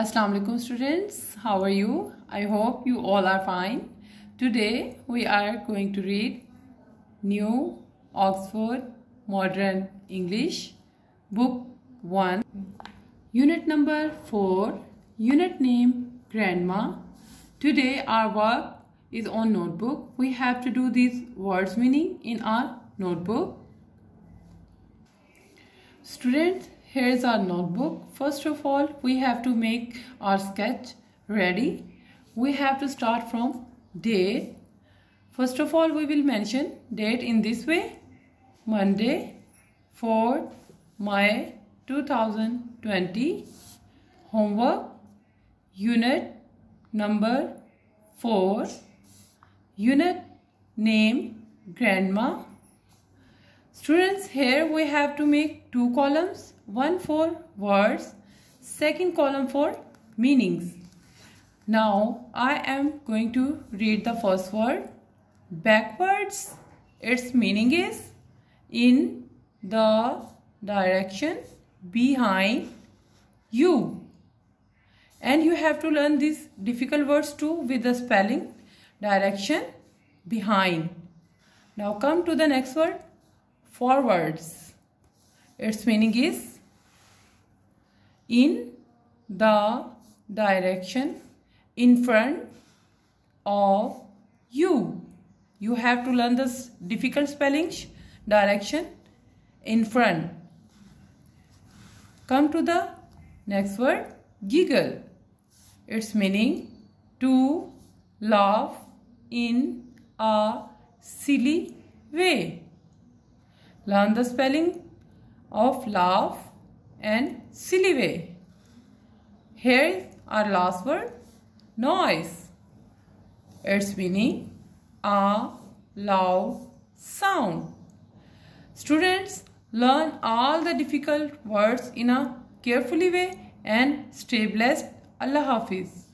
Assalamu alaikum students how are you I hope you all are fine today we are going to read new Oxford modern English book 1 unit number 4 unit name grandma today our work is on notebook we have to do these words meaning in our notebook students here's our notebook first of all we have to make our sketch ready we have to start from day first of all we will mention date in this way Monday 4 May 2020 homework unit number 4 unit name grandma Students, here we have to make two columns, one for words, second column for meanings. Now, I am going to read the first word. Backwards, its meaning is in the direction behind you. And you have to learn these difficult words too with the spelling direction behind. Now come to the next word forwards. Its meaning is in the direction in front of you. You have to learn this difficult spelling direction in front. Come to the next word giggle. Its meaning to laugh in a silly way. Learn the spelling of laugh and silly way. Here is our last word noise. Its meaning a loud sound. Students learn all the difficult words in a carefully way and stay blessed. Allah Hafiz.